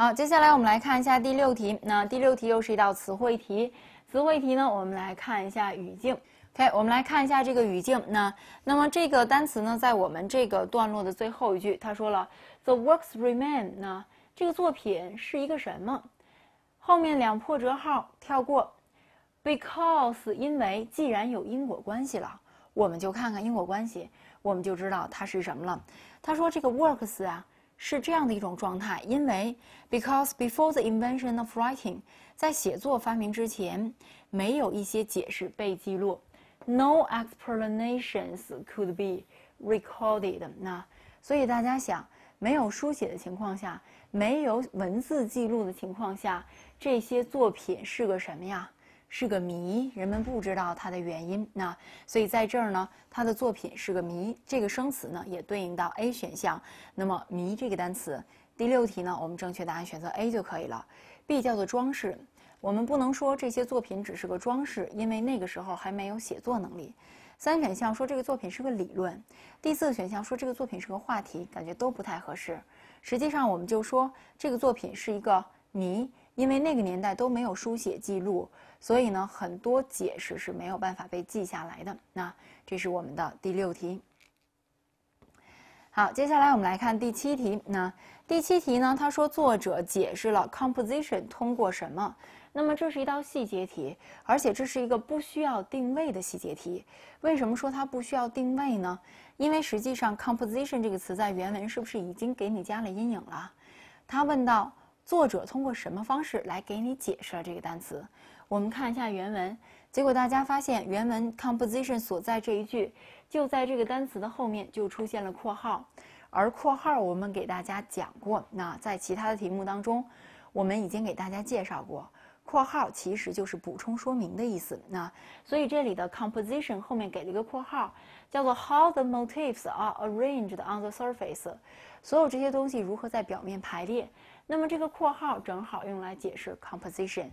好，接下来我们来看一下第六题。那第六题又是一道词汇题。词汇题呢，我们来看一下语境。OK，我们来看一下这个语境。那那么这个单词呢，在我们这个段落的最后一句，他说了：“The works remain。”那这个作品是一个什么？后面两破折号跳过。Because 因为既然有因果关系了，我们就看看因果关系，我们就知道它是什么了。他说这个 works 啊。是这样的一种状态，因为 because before the invention of writing，在写作发明之前，没有一些解释被记录，no explanations could be recorded。那所以大家想，没有书写的情况下，没有文字记录的情况下，这些作品是个什么呀？是个谜，人们不知道它的原因。那所以在这儿呢，他的作品是个谜。这个生词呢，也对应到 A 选项。那么“谜”这个单词，第六题呢，我们正确答案选择 A 就可以了。B 叫做装饰，我们不能说这些作品只是个装饰，因为那个时候还没有写作能力。三选项说这个作品是个理论，第四选项说这个作品是个话题，感觉都不太合适。实际上，我们就说这个作品是一个谜。因为那个年代都没有书写记录，所以呢，很多解释是没有办法被记下来的。那这是我们的第六题。好，接下来我们来看第七题。那第七题呢，他说作者解释了 composition 通过什么？那么这是一道细节题，而且这是一个不需要定位的细节题。为什么说它不需要定位呢？因为实际上 composition 这个词在原文是不是已经给你加了阴影了？他问到。作者通过什么方式来给你解释了这个单词？我们看一下原文，结果大家发现，原文 composition 所在这一句就在这个单词的后面就出现了括号，而括号我们给大家讲过，那在其他的题目当中，我们已经给大家介绍过，括号其实就是补充说明的意思。那所以这里的 composition 后面给了一个括号，叫做 How the motifs are arranged on the surface，所有这些东西如何在表面排列。那么这个括号正好用来解释 composition，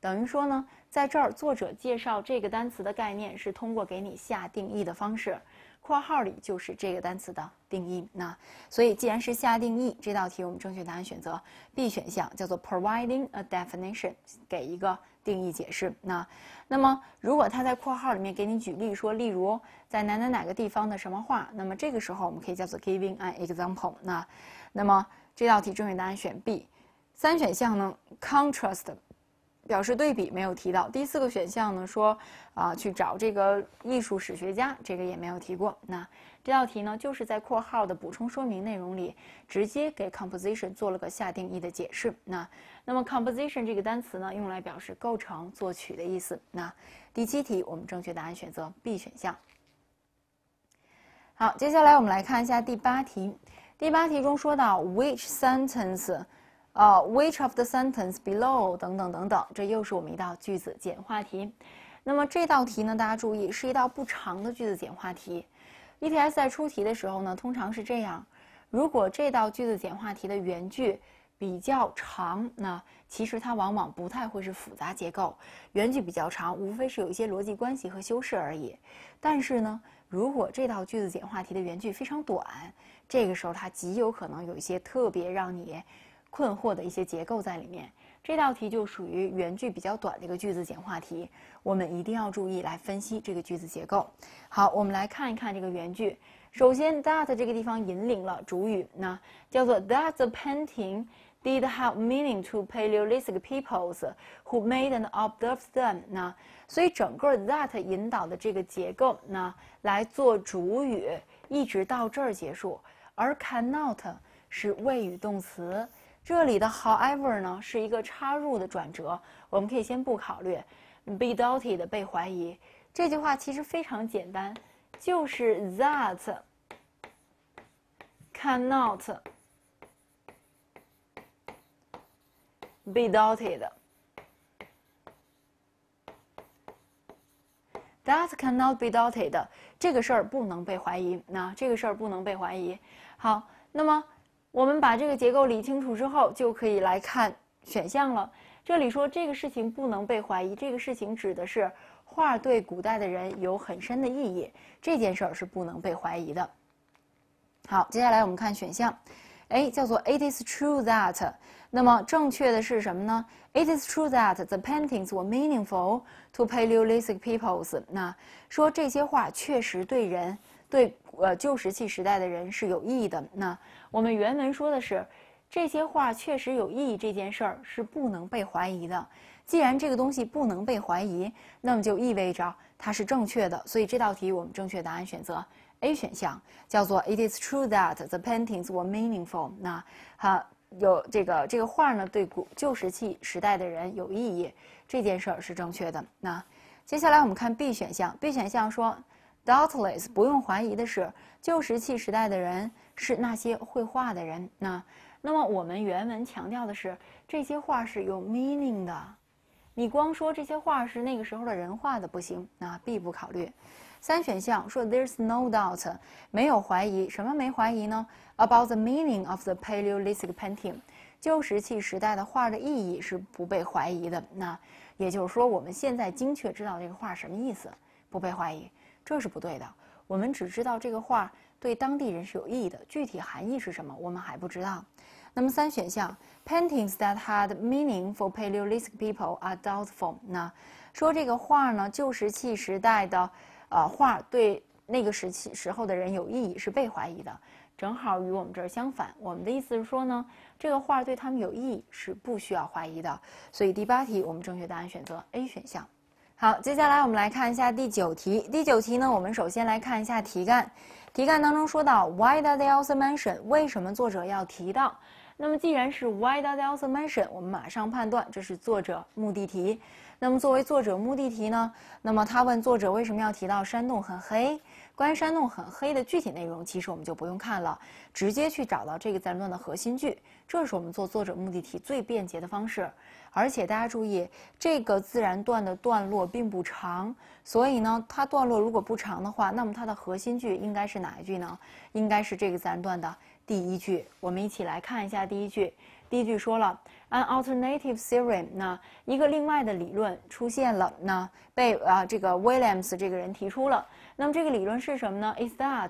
等于说呢，在这儿作者介绍这个单词的概念是通过给你下定义的方式，括号里就是这个单词的定义。那所以既然是下定义，这道题我们正确答案选择 B 选项，叫做 providing a definition，给一个定义解释。那那么如果他在括号里面给你举例说，例如在哪哪哪个地方的什么话，那么这个时候我们可以叫做 giving an example。那那么。这道题正确答案选 B，三选项呢，contrast 表示对比没有提到，第四个选项呢说啊去找这个艺术史学家，这个也没有提过。那这道题呢就是在括号的补充说明内容里直接给 composition 做了个下定义的解释。那那么 composition 这个单词呢用来表示构成、作曲的意思。那第七题我们正确答案选择 B 选项。好，接下来我们来看一下第八题。第八题中说到，which sentence，呃 w h i c h of the sentence below 等等等等，这又是我们一道句子简化题。那么这道题呢，大家注意，是一道不长的句子简化题。E T S 在出题的时候呢，通常是这样：如果这道句子简化题的原句比较长，那其实它往往不太会是复杂结构，原句比较长，无非是有一些逻辑关系和修饰而已。但是呢，如果这道句子简化题的原句非常短，这个时候，它极有可能有一些特别让你困惑的一些结构在里面。这道题就属于原句比较短的一个句子简化题，我们一定要注意来分析这个句子结构。好，我们来看一看这个原句。首先，that 这个地方引领了主语，那叫做 that the painting did have meaning to paleolithic peoples who made and observed them。那所以整个 that 引导的这个结构，那来做主语，一直到这儿结束。而 cannot 是谓语动词，这里的 however 呢是一个插入的转折，我们可以先不考虑。be doubted 被怀疑，这句话其实非常简单，就是 that cannot be doubted。That cannot be doubted。这个事儿不能被怀疑。那这个事儿不能被怀疑。好，那么我们把这个结构理清楚之后，就可以来看选项了。这里说这个事情不能被怀疑，这个事情指的是画对古代的人有很深的意义，这件事儿是不能被怀疑的。好，接下来我们看选项哎，叫做 "It is true that"。那么正确的是什么呢？It is true that the paintings were meaningful to Paleolithic peoples。那说这些画确实对人、对呃旧石器时代的人是有意义的。那我们原文说的是，这些画确实有意义，这件事儿是不能被怀疑的。既然这个东西不能被怀疑，那么就意味着它是正确的。所以这道题我们正确答案选择 A 选项，叫做 "It is true that the paintings were meaningful"。那好。有这个这个画呢，对古旧石器时代的人有意义，这件事儿是正确的。那接下来我们看 B 选项，B 选项说，doubtless 不用怀疑的是，旧石器时代的人是那些绘画的人。那那么我们原文强调的是，这些画是有 meaning 的，你光说这些画是那个时候的人画的不行。那 B 不考虑。三选项说 "There's no doubt，没有怀疑什么没怀疑呢？About the meaning of the Paleolithic painting，旧石器时代的画的意义是不被怀疑的。那也就是说，我们现在精确知道这个画什么意思，不被怀疑，这是不对的。我们只知道这个画对当地人是有意义的，具体含义是什么，我们还不知道。那么三选项，Paintings that had meaning for Paleolithic people are doubtful。那说这个画呢，旧石器时代的呃，画对那个时期时候的人有意义是被怀疑的，正好与我们这儿相反。我们的意思是说呢，这个画对他们有意义是不需要怀疑的。所以第八题我们正确答案选择 A 选项。好，接下来我们来看一下第九题。第九题呢，我们首先来看一下题干。题干当中说到，Why does the author mention？为什么作者要提到？那么既然是 Why does the author mention？我们马上判断这是作者目的题。那么，作为作者目的题呢？那么他问作者为什么要提到山洞很黑？关于山洞很黑的具体内容，其实我们就不用看了，直接去找到这个自然段的核心句，这是我们做作者目的题最便捷的方式。而且大家注意，这个自然段的段落并不长，所以呢，它段落如果不长的话，那么它的核心句应该是哪一句呢？应该是这个自然段的第一句。我们一起来看一下第一句。第一句说了，an alternative t h e o r m 那一个另外的理论出现了，那被啊这个 Williams 这个人提出了。那么这个理论是什么呢？Is that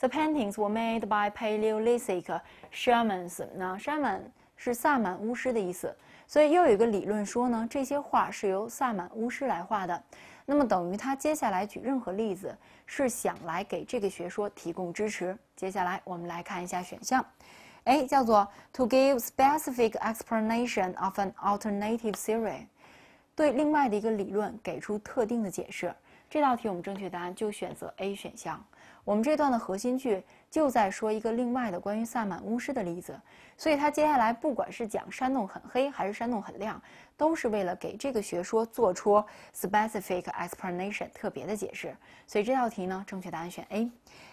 the paintings were made by Paleolithic shamans？那 shaman 是萨满巫师的意思，所以又有一个理论说呢，这些画是由萨满巫师来画的。那么等于他接下来举任何例子，是想来给这个学说提供支持。接下来我们来看一下选项。哎，叫做 to give specific explanation of an alternative theory，对另外的一个理论给出特定的解释。这道题我们正确答案就选择 A 选项。我们这段的核心句就在说一个另外的关于萨满巫师的例子，所以它接下来不管是讲山洞很黑还是山洞很亮，都是为了给这个学说做出 specific explanation 特别的解释。所以这道题呢，正确答案选 A。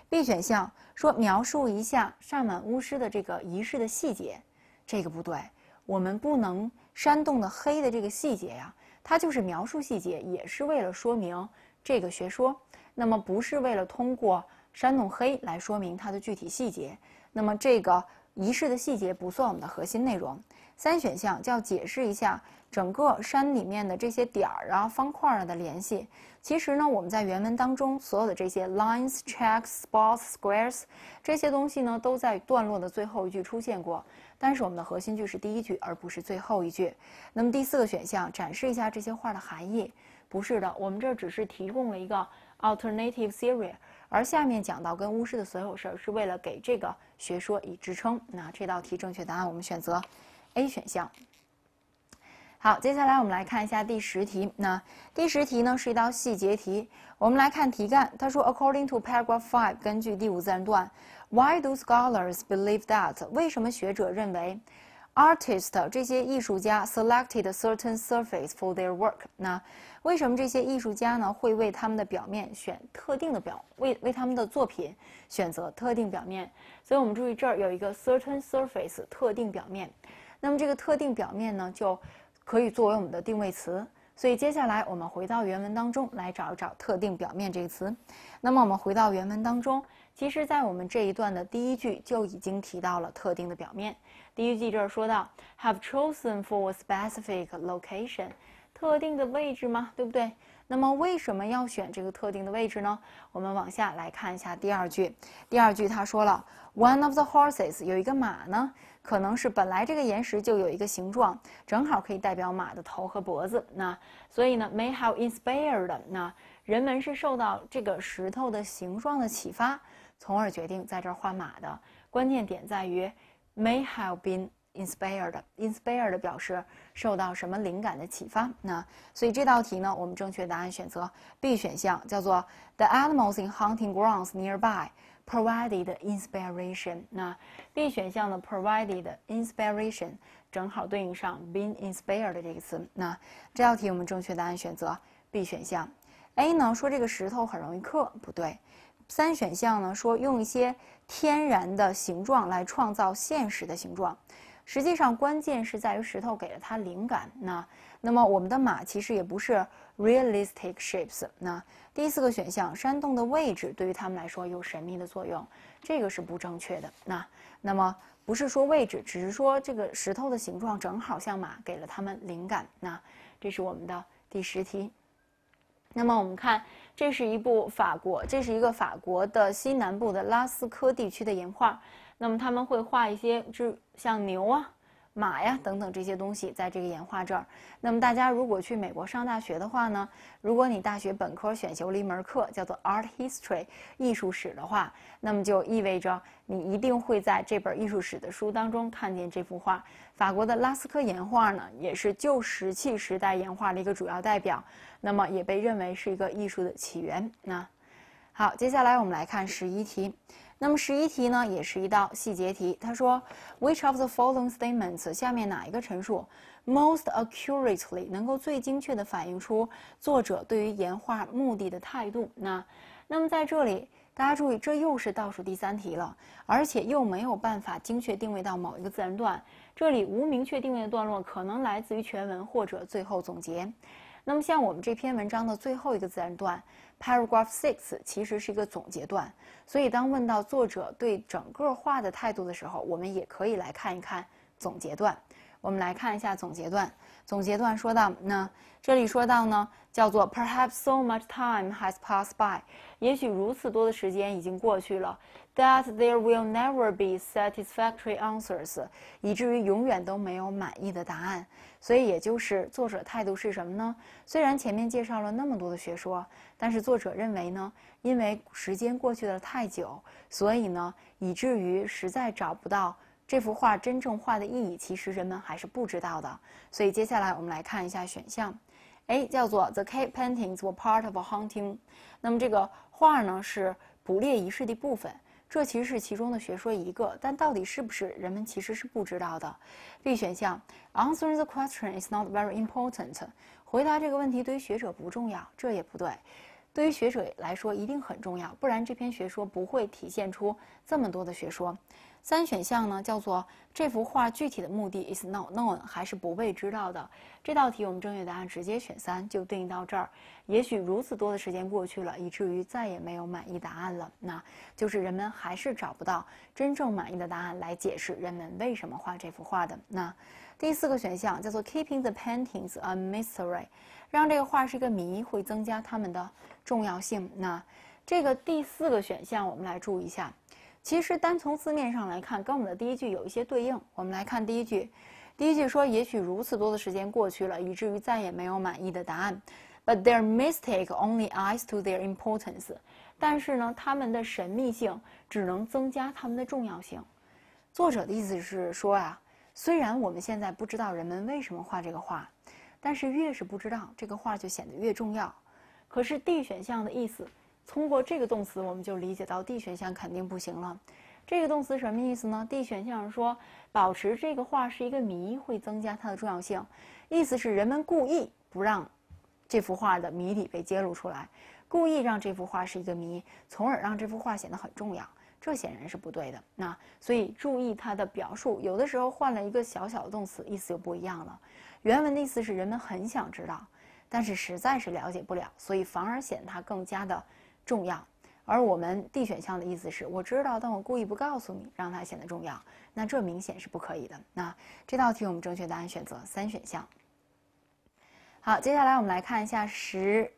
B 选项说描述一下萨满巫师的这个仪式的细节，这个不对，我们不能煽动的黑的这个细节呀，它就是描述细节，也是为了说明这个学说，那么不是为了通过煽动黑来说明它的具体细节，那么这个仪式的细节不算我们的核心内容。三选项叫解释一下整个山里面的这些点儿啊、方块儿的联系。其实呢，我们在原文当中所有的这些 lines, checks, spots, squares，这些东西呢都在段落的最后一句出现过。但是我们的核心句是第一句，而不是最后一句。那么第四个选项展示一下这些画的含义，不是的，我们这只是提供了一个 alternative theory，而下面讲到跟巫师的所有事儿是为了给这个学说以支撑。那这道题正确答案我们选择。A 选项。好，接下来我们来看一下第十题。那第十题呢是一道细节题。我们来看题干，它说：According to paragraph five，根据第五自然段，Why do scholars believe that 为什么学者认为 a r t i s t 这些艺术家 selected certain surface for their work？那为什么这些艺术家呢会为他们的表面选特定的表为为他们的作品选择特定表面？所以我们注意这儿有一个 certain surface 特定表面。那么这个特定表面呢，就可以作为我们的定位词。所以接下来我们回到原文当中来找一找“特定表面”这个词。那么我们回到原文当中，其实，在我们这一段的第一句就已经提到了“特定的表面”。第一句这儿说到 “have chosen for a specific location”，特定的位置嘛，对不对？那么为什么要选这个特定的位置呢？我们往下来看一下第二句。第二句他说了 “One of the horses”，有一个马呢。可能是本来这个岩石就有一个形状，正好可以代表马的头和脖子，那所以呢，may have inspired 那人们是受到这个石头的形状的启发，从而决定在这儿画马的。关键点在于，may have been inspired。inspired 表示受到什么灵感的启发。那所以这道题呢，我们正确答案选择 B 选项，叫做 The animals in hunting grounds nearby。Provided inspiration，那 B 选项呢？Provided inspiration 正好对应上 been inspired 这个词。那这道题我们正确答案选择 B 选项。A 呢说这个石头很容易刻，不对。三选项呢说用一些天然的形状来创造现实的形状，实际上关键是在于石头给了它灵感。那。那么我们的马其实也不是 realistic shapes。那第四个选项，山洞的位置对于他们来说有神秘的作用，这个是不正确的。那那么不是说位置，只是说这个石头的形状正好像马，给了他们灵感。那这是我们的第十题。那么我们看，这是一部法国，这是一个法国的西南部的拉斯科地区的岩画。那么他们会画一些，就像牛啊。马呀，等等这些东西，在这个岩画这儿。那么大家如果去美国上大学的话呢，如果你大学本科选修了一门课叫做 Art History（ 艺术史）的话，那么就意味着你一定会在这本艺术史的书当中看见这幅画。法国的拉斯科岩画呢，也是旧石器时代岩画的一个主要代表，那么也被认为是一个艺术的起源。那好，接下来我们来看十一题。那么十一题呢，也是一道细节题。他说，Which of the following statements 下面哪一个陈述，most accurately 能够最精确地反映出作者对于岩画目的的态度？那，那么在这里大家注意，这又是倒数第三题了，而且又没有办法精确定位到某一个自然段。这里无明确定位的段落，可能来自于全文或者最后总结。那么像我们这篇文章的最后一个自然段。Paragraph six 其实是一个总结段，所以当问到作者对整个画的态度的时候，我们也可以来看一看总结段。我们来看一下总结段。总结段说到，呢，这里说到呢，叫做 “perhaps so much time has passed by”，也许如此多的时间已经过去了，“that there will never be satisfactory answers”，以至于永远都没有满意的答案。所以，也就是作者态度是什么呢？虽然前面介绍了那么多的学说，但是作者认为呢，因为时间过去的太久，所以呢，以至于实在找不到。这幅画真正画的意义，其实人们还是不知道的。所以接下来我们来看一下选项。A 叫做 The cave paintings were part of a hunting，那么这个画呢是捕猎仪式的部分，这其实是其中的学说一个，但到底是不是人们其实是不知道的。B 选项 Answering the question is not very important，回答这个问题对于学者不重要，这也不对。对于学者来说一定很重要，不然这篇学说不会体现出这么多的学说。三选项呢，叫做这幅画具体的目的 is not known，还是不被知道的。这道题我们正确答案直接选三就对应到这儿。也许如此多的时间过去了，以至于再也没有满意答案了，那就是人们还是找不到真正满意的答案来解释人们为什么画这幅画的。那第四个选项叫做 keeping the paintings a mystery，让这个画是一个谜，会增加它们的重要性。那这个第四个选项我们来注意一下。其实单从字面上来看，跟我们的第一句有一些对应。我们来看第一句，第一句说：“也许如此多的时间过去了，以至于再也没有满意的答案。” But their m i s t a k e only adds to their importance。但是呢，他们的神秘性只能增加他们的重要性。作者的意思是说啊，虽然我们现在不知道人们为什么画这个画，但是越是不知道，这个画就显得越重要。可是 D 选项的意思。通过这个动词，我们就理解到 D 选项肯定不行了。这个动词什么意思呢？D 选项说保持这个画是一个谜，会增加它的重要性。意思是人们故意不让这幅画的谜底被揭露出来，故意让这幅画是一个谜，从而让这幅画显得很重要。这显然是不对的。那所以注意它的表述，有的时候换了一个小小的动词，意思就不一样了。原文的意思是人们很想知道，但是实在是了解不了，所以反而显它更加的。重要，而我们 D 选项的意思是我知道，但我故意不告诉你，让它显得重要。那这明显是不可以的。那这道题我们正确答案选择三选项。好，接下来我们来看一下十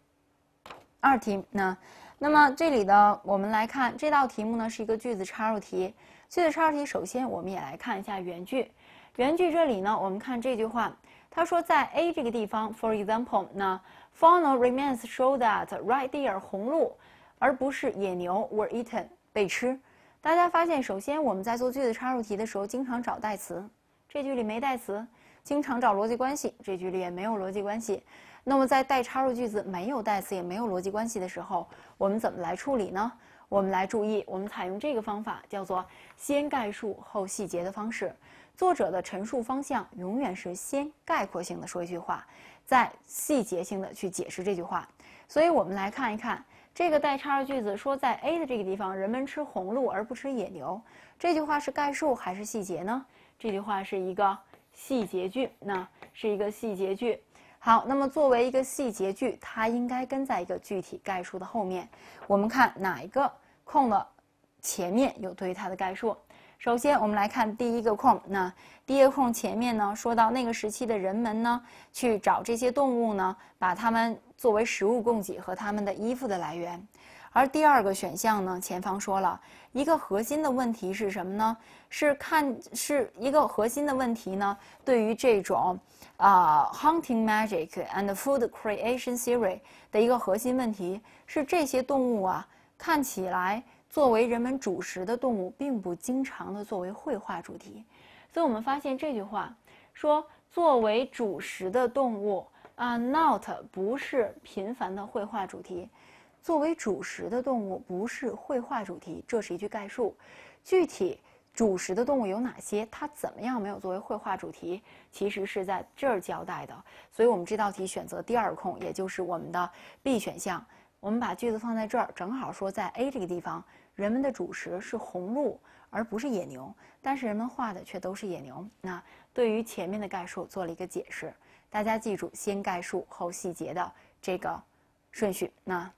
二题。那那么这里的我们来看这道题目呢是一个句子插入题。句子插入题，首先我们也来看一下原句。原句这里呢，我们看这句话，他说在 A 这个地方，for example，那 f u n a l remains show that right there 红路。而不是野牛 were eaten 被吃。大家发现，首先我们在做句子插入题的时候，经常找代词，这句里没代词；经常找逻辑关系，这句里也没有逻辑关系。那么，在代插入句子没有代词也没有逻辑关系的时候，我们怎么来处理呢？我们来注意，我们采用这个方法，叫做先概述后细节的方式。作者的陈述方向永远是先概括性的说一句话，再细节性的去解释这句话。所以我们来看一看。这个带叉的句子说，在 A 的这个地方，人们吃红鹿而不吃野牛。这句话是概述还是细节呢？这句话是一个细节句，那是一个细节句。好，那么作为一个细节句，它应该跟在一个具体概述的后面。我们看哪一个空的前面有对它的概述。首先，我们来看第一个空。那第一个空前面呢，说到那个时期的人们呢，去找这些动物呢，把它们作为食物供给和他们的衣服的来源。而第二个选项呢，前方说了一个核心的问题是什么呢？是看是一个核心的问题呢？对于这种啊 hunting magic and food creation theory 的一个核心问题是这些动物啊看起来。作为人们主食的动物，并不经常的作为绘画主题，所以我们发现这句话说作为主食的动物啊，not 不是频繁的绘画主题。作为主食的动物不是绘画主题，这是一句概述。具体主食的动物有哪些？它怎么样没有作为绘画主题？其实是在这儿交代的。所以我们这道题选择第二空，也就是我们的 B 选项。我们把句子放在这儿，正好说在 A 这个地方。人们的主食是红鹿，而不是野牛，但是人们画的却都是野牛。那对于前面的概述做了一个解释，大家记住先概述后细节的这个顺序。那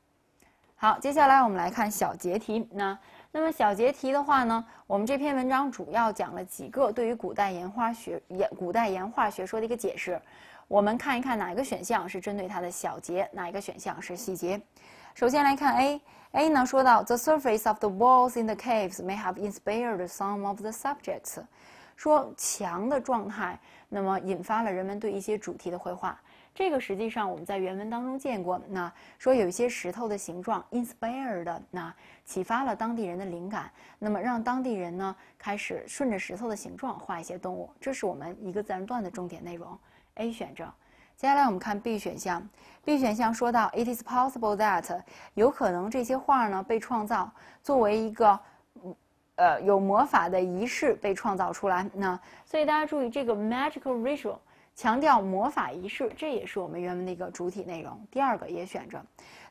好，接下来我们来看小结题那那么小结题的话呢，我们这篇文章主要讲了几个对于古代岩画学、岩古代岩画学说的一个解释。我们看一看哪一个选项是针对它的小结，哪一个选项是细节。首先来看 A，A 呢说到 the surface of the walls in the caves may have inspired some of the subjects，说墙的状态那么引发了人们对一些主题的绘画。这个实际上我们在原文当中见过，那说有一些石头的形状 inspired 那启发了当地人的灵感，那么让当地人呢开始顺着石头的形状画一些动物。这是我们一个自然段的重点内容，A 选着，接下来我们看 B 选项。B 选项说到，it is possible that 有可能这些画呢被创造，作为一个呃有魔法的仪式被创造出来。那所以大家注意这个 magical ritual，强调魔法仪式，这也是我们原文的一个主体内容。第二个也选着。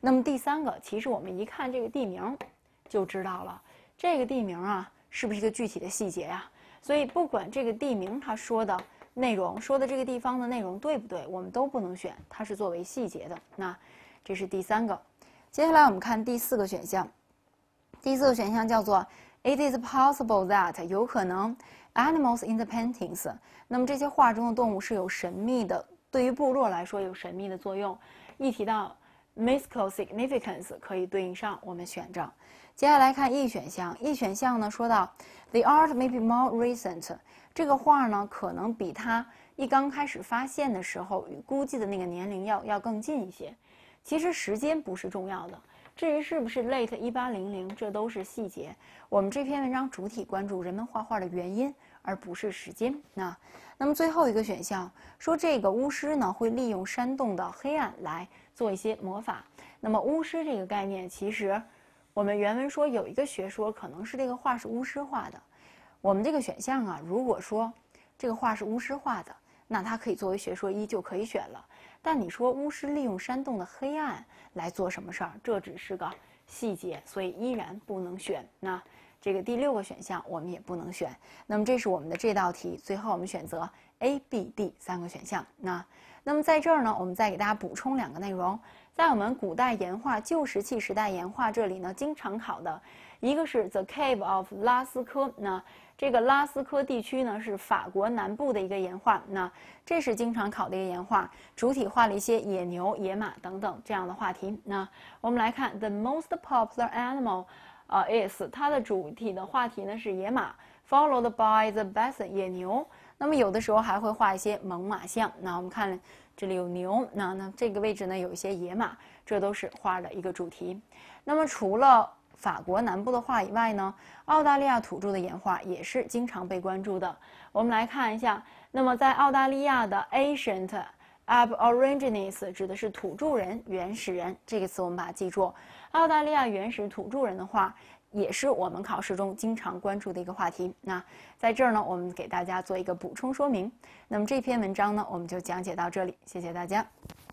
那么第三个，其实我们一看这个地名就知道了，这个地名啊是不是一个具体的细节呀？所以不管这个地名它说的。内容说的这个地方的内容对不对？我们都不能选，它是作为细节的。那这是第三个。接下来我们看第四个选项。第四个选项叫做 "It is possible that 有可能 animals in the paintings 那么这些画中的动物是有神秘的，对于部落来说有神秘的作用。一提到 Mystical significance 可以对应上，我们选着。接下来看 E 选项，E 选项呢说到，the art may be more recent，这个画呢可能比它一刚开始发现的时候与估计的那个年龄要要更近一些。其实时间不是重要的，至于是不是 late 一八零零，这都是细节。我们这篇文章主体关注人们画画的原因，而不是时间。那，那么最后一个选项说这个巫师呢会利用山洞的黑暗来。做一些魔法，那么巫师这个概念，其实我们原文说有一个学说，可能是这个画是巫师画的。我们这个选项啊，如果说这个画是巫师画的，那它可以作为学说一就可以选了。但你说巫师利用山洞的黑暗来做什么事儿，这只是个细节，所以依然不能选。那这个第六个选项我们也不能选。那么这是我们的这道题，最后我们选择 A、B、D 三个选项。那。那么在这儿呢，我们再给大家补充两个内容。在我们古代岩画、旧石器时代岩画这里呢，经常考的一个是 The Cave of 拉斯科。那这个拉斯科地区呢，是法国南部的一个岩画。那这是经常考的一个岩画，主体画了一些野牛、野马等等这样的话题。那我们来看 The most popular animal，啊，is 它的主体的话题呢是野马，followed by the bison 野牛。那么有的时候还会画一些猛犸象。那我们看，这里有牛。那那这个位置呢，有一些野马。这都是画的一个主题。那么除了法国南部的画以外呢，澳大利亚土著的岩画也是经常被关注的。我们来看一下。那么在澳大利亚的 ancient aborigines 指的是土著人、原始人。这个词我们把它记住。澳大利亚原始土著人的画也是我们考试中经常关注的一个话题。那在这儿呢，我们给大家做一个补充说明。那么这篇文章呢，我们就讲解到这里，谢谢大家。